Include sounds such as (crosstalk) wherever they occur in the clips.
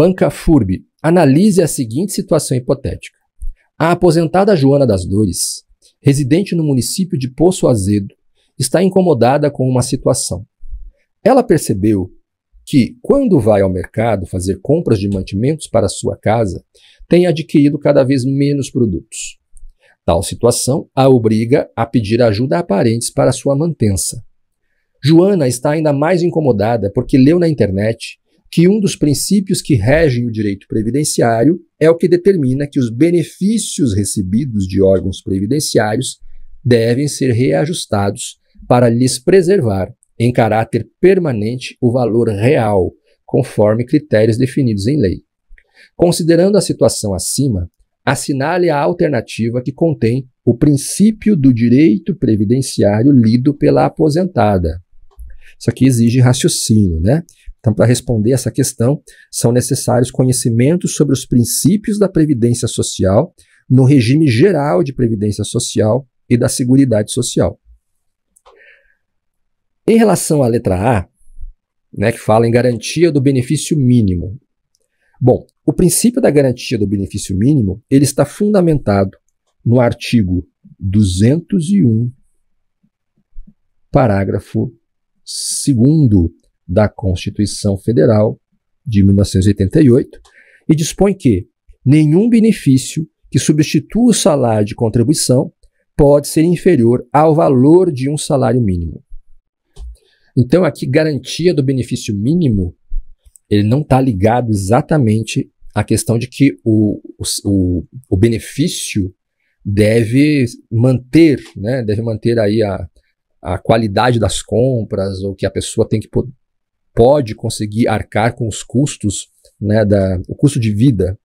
Banca Furb, analise a seguinte situação hipotética. A aposentada Joana das Dores, residente no município de Poço Azedo, está incomodada com uma situação. Ela percebeu que, quando vai ao mercado fazer compras de mantimentos para sua casa, tem adquirido cada vez menos produtos. Tal situação a obriga a pedir ajuda a parentes para sua mantença. Joana está ainda mais incomodada porque leu na internet que um dos princípios que regem o direito previdenciário é o que determina que os benefícios recebidos de órgãos previdenciários devem ser reajustados para lhes preservar, em caráter permanente, o valor real, conforme critérios definidos em lei. Considerando a situação acima, assinale a alternativa que contém o princípio do direito previdenciário lido pela aposentada. Isso aqui exige raciocínio, né? Então, para responder essa questão, são necessários conhecimentos sobre os princípios da previdência social no regime geral de previdência social e da seguridade social. Em relação à letra A, né, que fala em garantia do benefício mínimo. Bom, o princípio da garantia do benefício mínimo, ele está fundamentado no artigo 201, parágrafo 2 da Constituição Federal de 1988 e dispõe que nenhum benefício que substitua o salário de contribuição pode ser inferior ao valor de um salário mínimo. Então, aqui, garantia do benefício mínimo, ele não está ligado exatamente à questão de que o, o, o benefício deve manter, né, deve manter aí a, a qualidade das compras ou que a pessoa tem que pode conseguir arcar com os custos, né, da, o custo de vida.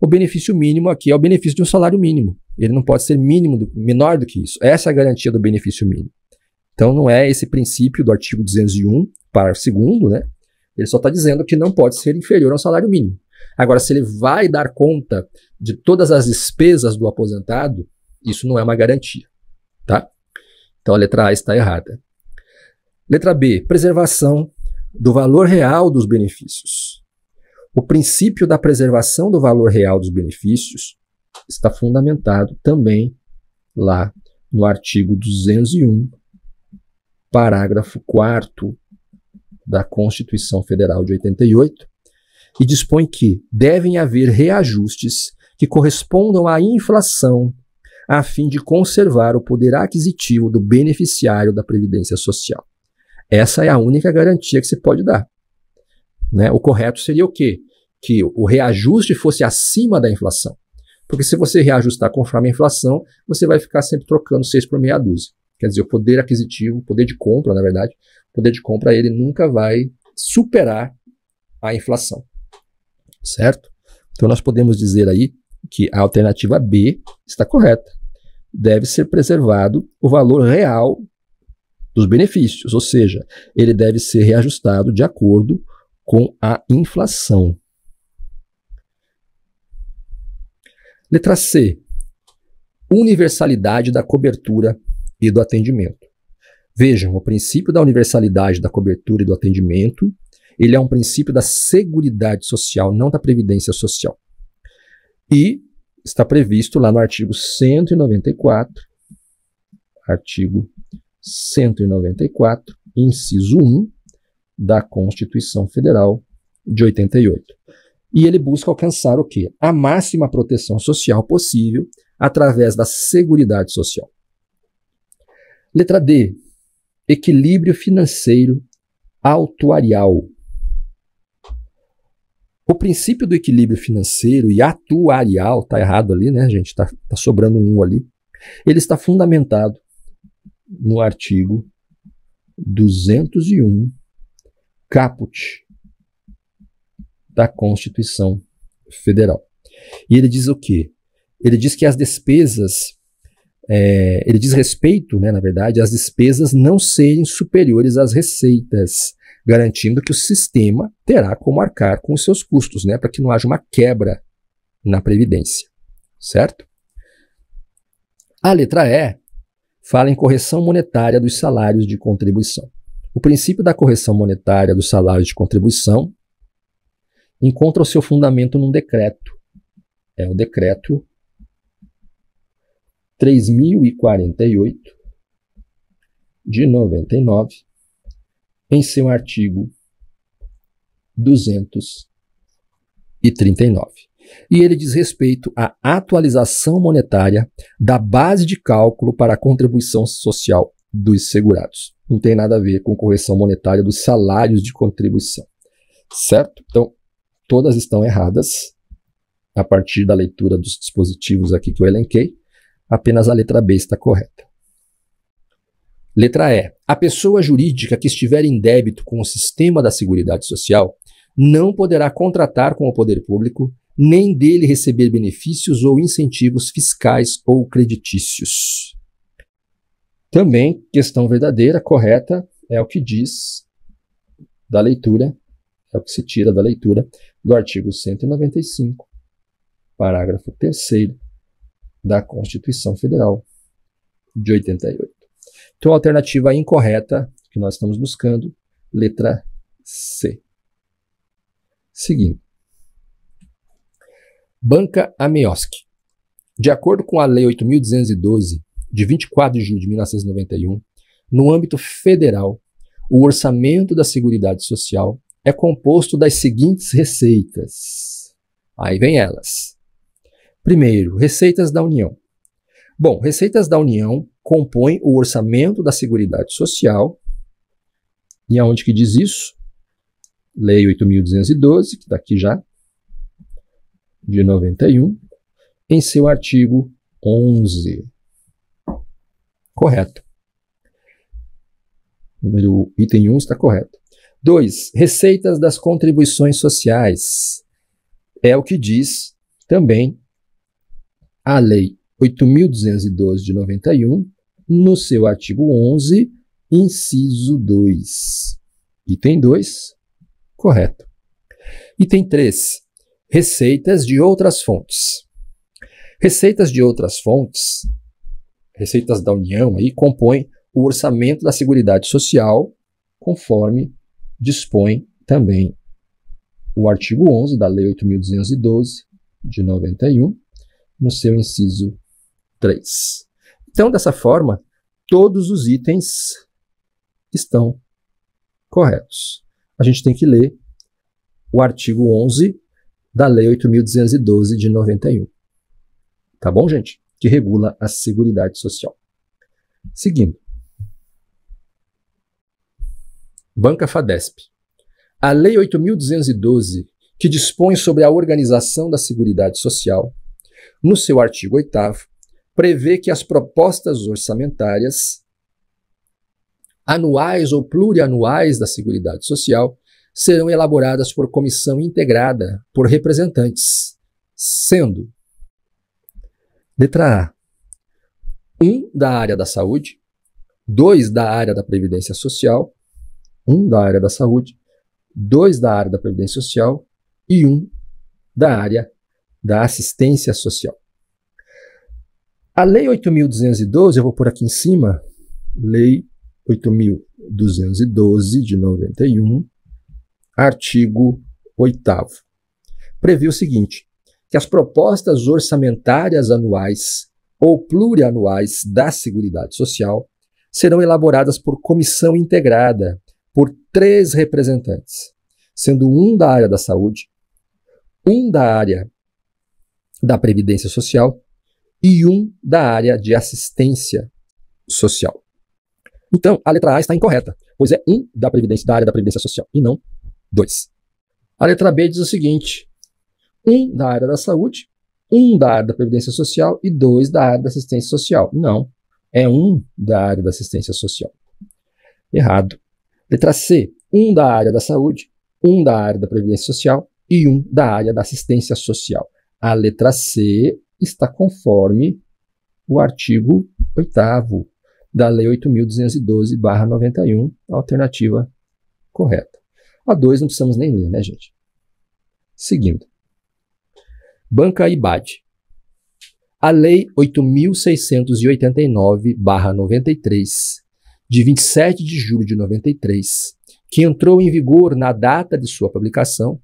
O benefício mínimo aqui é o benefício de um salário mínimo. Ele não pode ser mínimo do, menor do que isso. Essa é a garantia do benefício mínimo. Então não é esse princípio do artigo 201, parágrafo 2 né? Ele só está dizendo que não pode ser inferior ao salário mínimo. Agora, se ele vai dar conta de todas as despesas do aposentado, isso não é uma garantia, tá? Então a letra A está errada. Letra B, preservação do valor real dos benefícios. O princípio da preservação do valor real dos benefícios está fundamentado também lá no artigo 201, parágrafo 4 da Constituição Federal de 88, e dispõe que devem haver reajustes que correspondam à inflação a fim de conservar o poder aquisitivo do beneficiário da Previdência Social. Essa é a única garantia que se pode dar. Né? O correto seria o quê? Que o reajuste fosse acima da inflação. Porque se você reajustar conforme a inflação, você vai ficar sempre trocando 6 por meia dúzia. Quer dizer, o poder aquisitivo, o poder de compra, na verdade, o poder de compra, ele nunca vai superar a inflação. Certo? Então nós podemos dizer aí que a alternativa B está correta deve ser preservado o valor real dos benefícios, ou seja, ele deve ser reajustado de acordo com a inflação. Letra C. Universalidade da cobertura e do atendimento. Vejam, o princípio da universalidade da cobertura e do atendimento, ele é um princípio da seguridade social, não da previdência social. E está previsto lá no artigo 194, artigo 194, inciso 1 da Constituição Federal de 88. E ele busca alcançar o quê? A máxima proteção social possível através da Seguridade Social. Letra D. Equilíbrio financeiro autuarial. O princípio do equilíbrio financeiro e atuarial, está errado ali, né, gente? está tá sobrando um ali. Ele está fundamentado no artigo 201, caput da Constituição Federal. E ele diz o quê? Ele diz que as despesas, é, ele diz respeito, né, na verdade, às despesas não serem superiores às receitas garantindo que o sistema terá como arcar com os seus custos, né, para que não haja uma quebra na previdência, certo? A letra E fala em correção monetária dos salários de contribuição. O princípio da correção monetária dos salários de contribuição encontra o seu fundamento num decreto. É o decreto 3048 de 99 em seu artigo 239. E ele diz respeito à atualização monetária da base de cálculo para a contribuição social dos segurados. Não tem nada a ver com correção monetária dos salários de contribuição. Certo? Então, todas estão erradas a partir da leitura dos dispositivos aqui que eu elenquei. Apenas a letra B está correta. Letra E. A pessoa jurídica que estiver em débito com o sistema da Seguridade Social não poderá contratar com o poder público nem dele receber benefícios ou incentivos fiscais ou creditícios. Também, questão verdadeira, correta, é o que diz da leitura, é o que se tira da leitura do artigo 195, parágrafo 3 da Constituição Federal de 88. Então, a alternativa incorreta que nós estamos buscando, letra C. Seguindo. Banca Amioski. De acordo com a Lei 8.212, de 24 de julho de 1991, no âmbito federal, o orçamento da Seguridade Social é composto das seguintes receitas. Aí vem elas. Primeiro, receitas da União. Bom, receitas da União compõem o orçamento da Seguridade Social. E aonde que diz isso? Lei 8.212, que está aqui já, de 91, em seu artigo 11. Correto. Número, item 1 está correto. 2. Receitas das contribuições sociais. É o que diz também a Lei 8.212 de 91, no seu artigo 11, inciso 2. Item 2, correto. Item 3, receitas de outras fontes. Receitas de outras fontes, receitas da União aí, compõem o orçamento da Seguridade Social, conforme dispõe também o artigo 11 da Lei 8.212 de 91, no seu inciso 3. Então, dessa forma, todos os itens estão corretos. A gente tem que ler o artigo 11 da Lei 8.212 de 91. Tá bom, gente? Que regula a Seguridade Social. Seguindo. Banca FADESP. A Lei 8.212, que dispõe sobre a organização da Seguridade Social, no seu artigo 8 prevê que as propostas orçamentárias anuais ou plurianuais da Seguridade Social serão elaboradas por comissão integrada por representantes, sendo letra A, um da área da saúde, dois da área da previdência social, um da área da saúde, dois da área da previdência social e um da área da assistência social. A Lei 8.212, eu vou por aqui em cima, Lei 8.212 de 91, artigo 8, prevê o seguinte: que as propostas orçamentárias anuais ou plurianuais da Seguridade Social serão elaboradas por comissão integrada por três representantes, sendo um da área da saúde, um da área da Previdência Social e um da área de assistência social. Então, a letra A está incorreta, pois é um da, previdência, da área da Previdência Social e não dois. A letra B diz o seguinte: um da área da saúde, um da área da Previdência Social e dois da área da assistência social. Não, é um da área da assistência social. Errado. Letra C: um da área da saúde, um da área da Previdência Social e um da área da assistência social. A letra C está conforme o artigo 8 da Lei 8.212-91, a alternativa correta. A 2 não precisamos nem ler, né, gente? Seguindo. Banca IBAD. A Lei 8.689-93, de 27 de julho de 93, que entrou em vigor na data de sua publicação,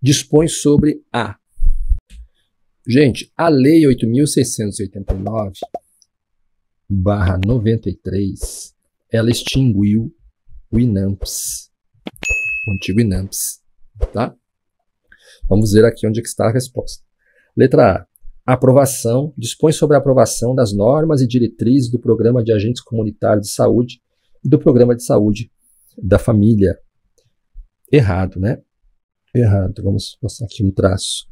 dispõe sobre a Gente, a Lei 8.689, 93, ela extinguiu o INAMPS, o antigo INAMPS, tá? Vamos ver aqui onde é está a resposta. Letra A. Aprovação dispõe sobre a aprovação das normas e diretrizes do Programa de Agentes Comunitários de Saúde e do Programa de Saúde da Família. Errado, né? Errado. Vamos passar aqui um traço.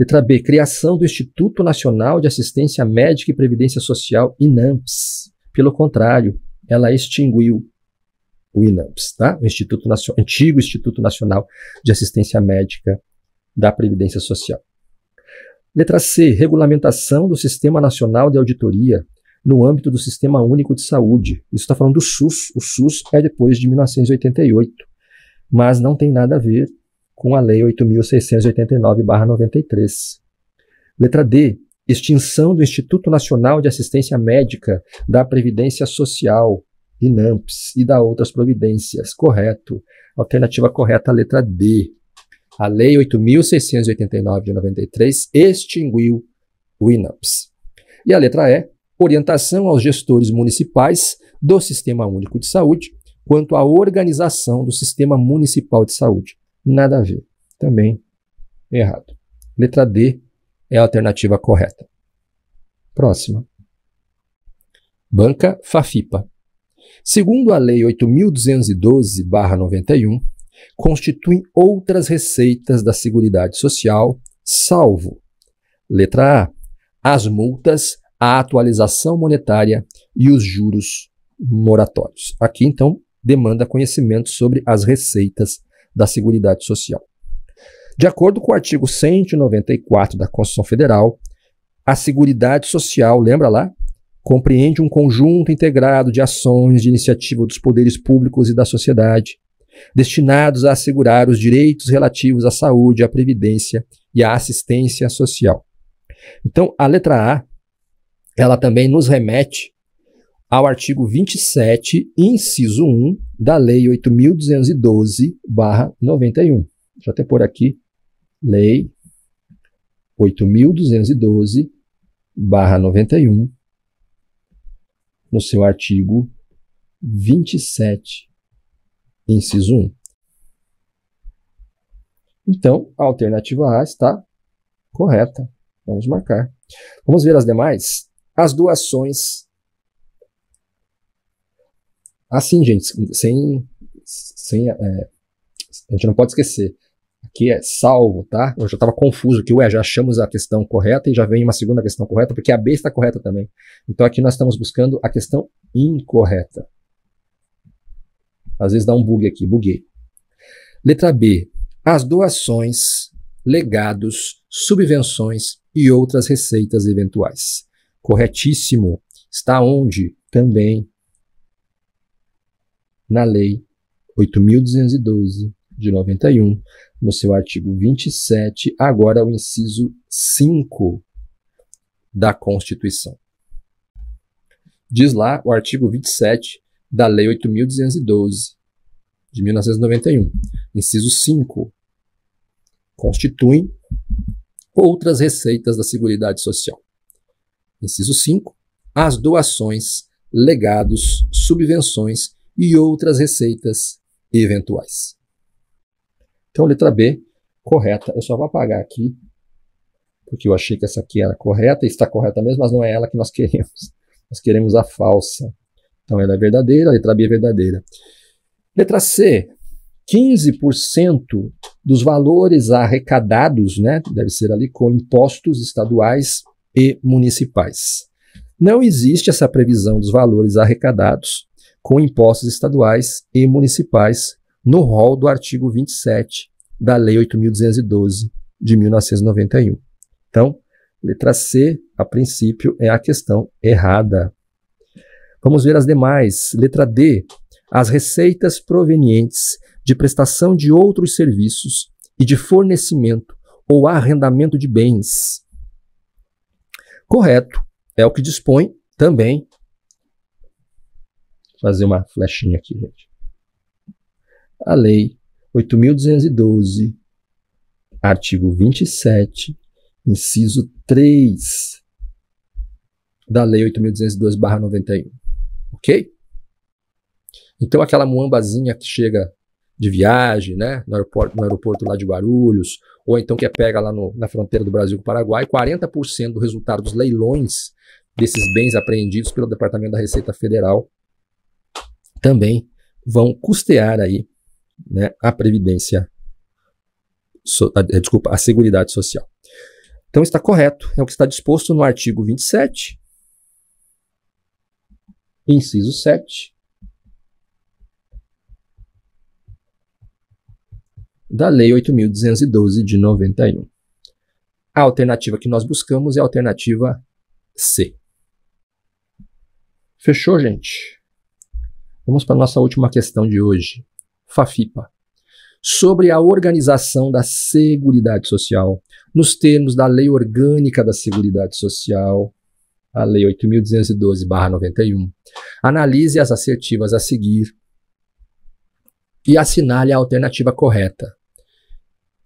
Letra B, criação do Instituto Nacional de Assistência Médica e Previdência Social, INAMPS. Pelo contrário, ela extinguiu o INAMPS, tá? o Instituto Nacional, antigo Instituto Nacional de Assistência Médica da Previdência Social. Letra C, regulamentação do Sistema Nacional de Auditoria no âmbito do Sistema Único de Saúde. Isso está falando do SUS. O SUS é depois de 1988, mas não tem nada a ver com a Lei 8.689-93. Letra D. Extinção do Instituto Nacional de Assistência Médica, da Previdência Social, INAMPS, e da outras providências. Correto. Alternativa correta, letra D. A Lei 8.689 93 extinguiu o INAMPS. E a letra E. Orientação aos gestores municipais do Sistema Único de Saúde quanto à organização do Sistema Municipal de Saúde Nada a ver. Também errado. Letra D é a alternativa correta. Próxima. Banca Fafipa. Segundo a Lei 8.212-91, constituem outras receitas da Seguridade Social, salvo letra A, as multas, a atualização monetária e os juros moratórios. Aqui, então, demanda conhecimento sobre as receitas da Seguridade Social. De acordo com o artigo 194 da Constituição Federal, a Seguridade Social, lembra lá, compreende um conjunto integrado de ações de iniciativa dos poderes públicos e da sociedade, destinados a assegurar os direitos relativos à saúde, à previdência e à assistência social. Então, a letra A, ela também nos remete ao artigo 27, inciso 1 da Lei 8.212-91. Deixa eu até pôr aqui, Lei 8.212-91, no seu artigo 27, inciso 1. Então, a alternativa A está correta. Vamos marcar. Vamos ver as demais. As doações Assim, gente, sem. sem é, a gente não pode esquecer. Aqui é salvo, tá? Eu já estava confuso que, ué, já achamos a questão correta e já vem uma segunda questão correta, porque a B está correta também. Então aqui nós estamos buscando a questão incorreta. Às vezes dá um bug aqui, buguei. Letra B. As doações, legados, subvenções e outras receitas eventuais. Corretíssimo. Está onde? Também na Lei 8.212 de 91, no seu artigo 27, agora o inciso 5 da Constituição. Diz lá o artigo 27 da Lei 8.212 de 1991, inciso 5. Constituem outras receitas da Seguridade Social. Inciso 5. As doações, legados, subvenções e outras receitas eventuais. Então, letra B, correta. Eu só vou apagar aqui, porque eu achei que essa aqui era correta, está correta mesmo, mas não é ela que nós (laughs) queremos. Nós queremos a falsa. Então, ela é verdadeira, a letra B é verdadeira. Letra C, 15% dos valores arrecadados, né, deve ser ali com impostos estaduais e municipais. Não existe essa previsão dos valores arrecadados com impostos estaduais e municipais no rol do artigo 27 da Lei 8.212 de 1991. Então, letra C, a princípio, é a questão errada. Vamos ver as demais. Letra D, as receitas provenientes de prestação de outros serviços e de fornecimento ou arrendamento de bens. Correto, é o que dispõe também fazer uma flechinha aqui, gente. A Lei 8.212, artigo 27, inciso 3 da Lei 8.212-91. Ok? Então, aquela muambazinha que chega de viagem, né, no aeroporto, no aeroporto lá de Guarulhos, ou então que é pega lá no, na fronteira do Brasil com o Paraguai, 40% do resultado dos leilões desses bens apreendidos pelo Departamento da Receita Federal também vão custear aí né, a previdência, so, a, é, desculpa, a seguridade social. Então está correto, é o que está disposto no artigo 27, inciso 7, da Lei 8.212 de 91. A alternativa que nós buscamos é a alternativa C. Fechou, gente? Vamos para a nossa última questão de hoje. FAFIPA. Sobre a organização da Seguridade Social, nos termos da Lei Orgânica da Seguridade Social, a Lei 8.212-91. Analise as assertivas a seguir e assinale a alternativa correta.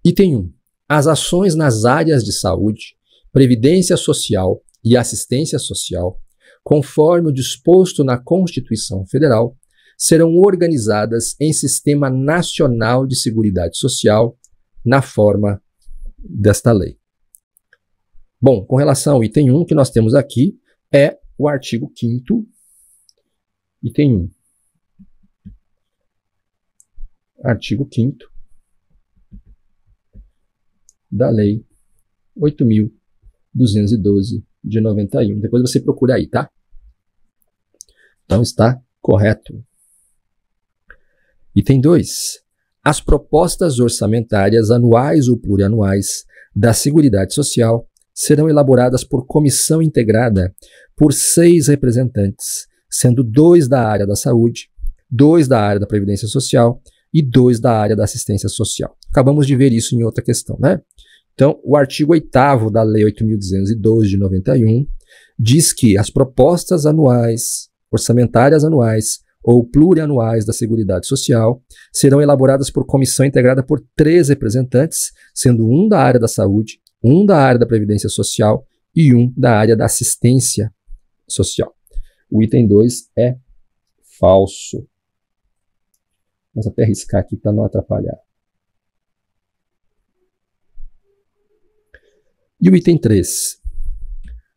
Item 1. As ações nas áreas de saúde, previdência social e assistência social, conforme o disposto na Constituição Federal, serão organizadas em Sistema Nacional de Seguridade Social na forma desta lei. Bom, com relação ao item 1 que nós temos aqui é o artigo 5 item 1. Artigo 5 da Lei 8.212 de 91. Depois você procura aí, tá? Então está correto. Item 2. As propostas orçamentárias anuais ou plurianuais da Seguridade Social serão elaboradas por comissão integrada por seis representantes, sendo dois da área da saúde, dois da área da previdência social e dois da área da assistência social. Acabamos de ver isso em outra questão, né? Então, o artigo 8 da Lei 8.212 de 91 diz que as propostas anuais, orçamentárias anuais, ou plurianuais da Seguridade Social serão elaboradas por comissão integrada por três representantes, sendo um da área da saúde, um da área da Previdência Social e um da área da assistência social. O item 2 é falso. Vamos até riscar aqui para não atrapalhar. E o item 3.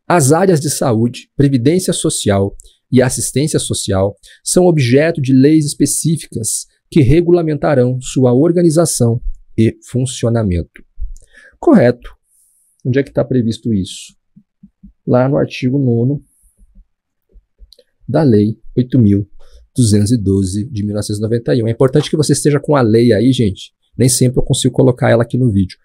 As áreas de saúde, previdência social e assistência social são objeto de leis específicas que regulamentarão sua organização e funcionamento. Correto. Onde é que está previsto isso? Lá no artigo 9 da Lei 8.212 de 1991. É importante que você esteja com a lei aí, gente. Nem sempre eu consigo colocar ela aqui no vídeo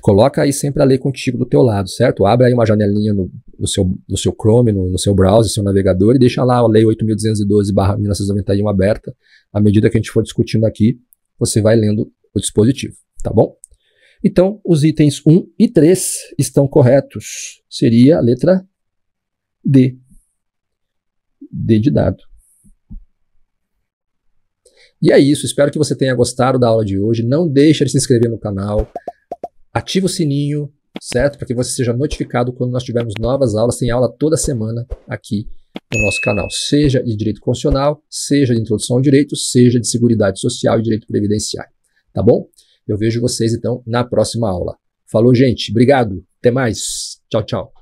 coloca aí sempre a lei contigo do teu lado, certo? Abre aí uma janelinha no, no seu, no seu Chrome, no, no, seu browser, seu navegador e deixa lá a lei 8.212/1991 aberta. À medida que a gente for discutindo aqui, você vai lendo o dispositivo, tá bom? Então, os itens 1 e 3 estão corretos. Seria a letra D. D de dado. E é isso, espero que você tenha gostado da aula de hoje. Não deixe de se inscrever no canal ativa o sininho, certo? Para que você seja notificado quando nós tivermos novas aulas. Tem aula toda semana aqui no nosso canal, seja de direito constitucional, seja de introdução ao direito, seja de seguridade social e direito previdenciário. Tá bom? Eu vejo vocês então na próxima aula. Falou, gente. Obrigado. Até mais. Tchau, tchau.